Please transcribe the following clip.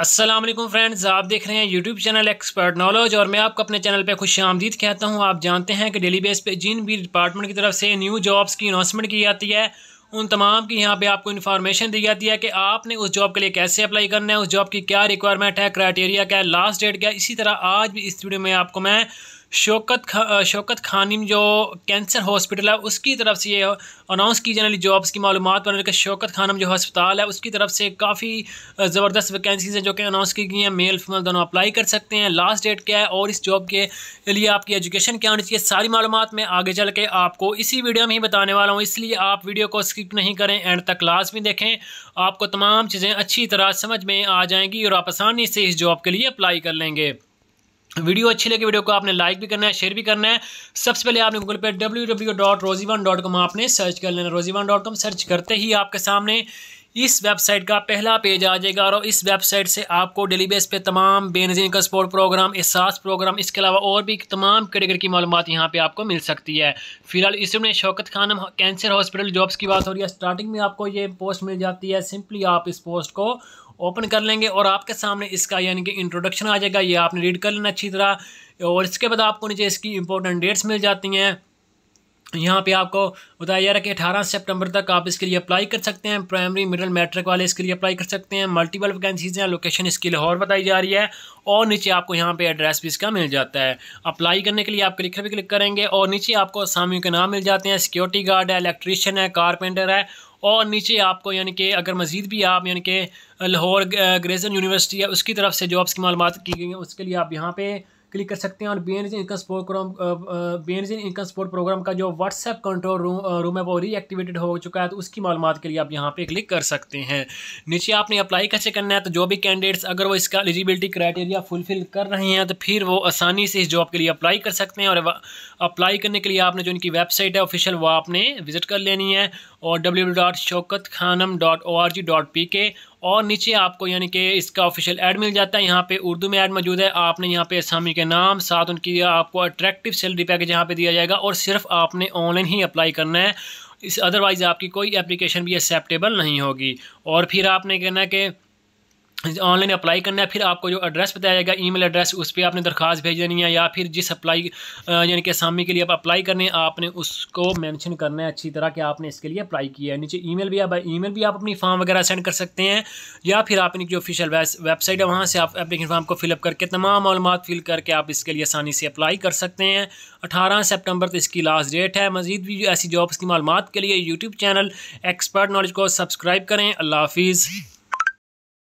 Aslam friends आप देख रहे हैं यूट्यूब चैनल एक्सपर्ट नॉलेज और मैं आपको अपने चैनल पे खुश आमदीद कहता हूँ आप जानते हैं कि डेली बेस पे जिन भी डिपार्टमेंट की तरफ से न्यू जॉब्स की अनाउंसमेंट की जाती है उन तमाम की यहाँ पे आपको इन्फॉर्मेशन दी जाती है कि आपने उस जॉब के लिए कैसे अप्लाई करना है उस जॉब की क्या रिक्वायरमेंट है क्राइटेरिया क्या है लास्ट डेट क्या है इसी तरह आज भी इस वीडियो में आपको मैं शौकत खा, शौकत खानिम जो कैंसर हॉस्पिटल है उसकी तरफ से ये अनाउंस की जाने वाली जॉब्स की मालूम बनाने का शौकत खानम जो हस्पताल है उसकी तरफ से काफ़ी ज़बरदस्त वैकेंसीज हैं जो कि अनाउंस की गई हैं मेल फीमेल दोनों अप्लाई कर सकते हैं लास्ट डेट क्या है और इस जॉब के लिए आपकी एजुकेशन क्या होनी चाहिए सारी मालूम मैं आगे चल के आपको इसी वीडियो में ही बताने वाला हूँ इसलिए आप वीडियो को स्किप नहीं करें एंड तक लास्ट में देखें आपको तमाम चीज़ें अच्छी तरह समझ में आ जाएंगी और आप आसानी से इस जॉब के लिए अप्लाई कर लेंगे वीडियो अच्छी लगी वीडियो को आपने लाइक भी करना है शेयर भी करना है सबसे पहले आपने गूगल पे डब्ल्यू डब्ल्यू डॉट रोजीवन डॉट कॉम आपने सर्च कर लेना रोजीवन डॉट कॉम सर्च करते ही आपके सामने इस वेबसाइट का पहला पेज आ जाएगा और इस वेबसाइट से आपको डेली बेस पे तमाम बेनजीन का स्पोर्ट प्रोग्राम एहसास प्रोग्राम इसके अलावा और भी तमाम कैटेगरी की मालूम यहाँ पे आपको मिल सकती है फिलहाल इस Shaukat Khan cancer hospital jobs की बात हो रही है स्टार्टिंग में आपको ये पोस्ट मिल जाती है सिंपली आप इस पोस्ट को ओपन कर लेंगे और आपके सामने इसका यानी कि इंट्रोडक्शन आ जाएगा ये आपने रीड कर लेना अच्छी तरह और इसके बाद आपको नीचे इसकी इंपॉर्टेंट डेट्स मिल जाती हैं यहाँ पे आपको बताया जा रहा है कि अठारह सितंबर तक आप इसके लिए अप्लाई कर सकते हैं प्राइमरी मिडिल मैट्रिक वाले इसके लिए अप्लाई कर सकते हैं मल्टीपल वैकेंसीज हैं लोकेशन इसकी लाहौर बताई जा रही है और नीचे आपको यहाँ पे एड्रेस भी इसका मिल जाता है अप्लाई करने के लिए आप क्लिक पर क्लिक करेंगे और नीचे आपको असामियों के नाम मिल जाते हैं सिक्योरिटी गार्ड है इलेक्ट्रीशियन है कारपेंटर है और नीचे आपको यानी कि अगर मज़ीद भी आप यानी कि लाहौर ग्रेजन यूनिवर्सिटी है उसकी तरफ से जॉब्स की मालूम की गई हैं उसके लिए आप यहाँ पर क्लिक कर सकते हैं और B income support program B income support program का जो व्हाट्सएप कंट्रोल रूम रूम है वो रीएक्टिवेटेड हो चुका है तो उसकी मालूम के लिए आप यहाँ पर क्लिक कर सकते हैं नीचे आपने अप्लाई कैसे करना है तो जो भी कैंडिडेट्स अगर वो इसका एलिजिबिलिटी क्राइटेरिया फुलफिल कर रहे हैं तो फिर वो आसानी से इस जॉब के लिए अप्लाई कर सकते हैं और अप्लाई करने के लिए आपने जो इनकी वेबसाइट है ऑफिशियल वो आपने विजिट कर लेनी है और W dot Shaukat Khanum dot O R G dot P K और नीचे आपको यानी कि इसका ऑफिशियल ऐड मिल जाता है यहाँ पे उर्दू में ऐड मौजूद है आपने यहाँ पे असामी के नाम साथ उनकी आपको अट्रैक्टिव सैलरी पैकेज यहाँ पे दिया जाएगा और सिर्फ आपने ऑनलाइन ही अप्लाई करना है इस अदरवाइज़ आपकी कोई एप्लीकेशन भी एक्सेप्टेबल नहीं होगी और फिर आपने कहना है कि ऑनलाइन अप्लाई करना है फिर आपको जो एड्रेस बताया जाएगा ईमेल एड्रेस उस पर आपने दरख्वास्त भेज देनी है या फिर जिस अप्लाई यानी कि असामी के लिए आप अप्लाई करने हैं आपने उसको मेंशन करना है अच्छी तरह कि आपने इसके लिए अप्लाई किया है नीचे ईमेल भी आप ईमेल भी आप अपनी फॉर्म वगैरह सेंड कर सकते हैं या फिर आपने जो ऑफिशियल वेबसाइट है वहाँ से आप अपलिकेशन फॉर्म को फिलअप करके तमाम मालूम फिल करके आप इसके लिए आसानी से अप्लाई कर सकते हैं अठारह सेप्टेम्बर तो इसकी लास्ट डेट है मजीद भी ऐसी जॉब्स की मालूम के लिए यूट्यूब चैनल एक्सपर्ट नॉलेज को सब्सक्राइब करें अल्लाह हाफिज़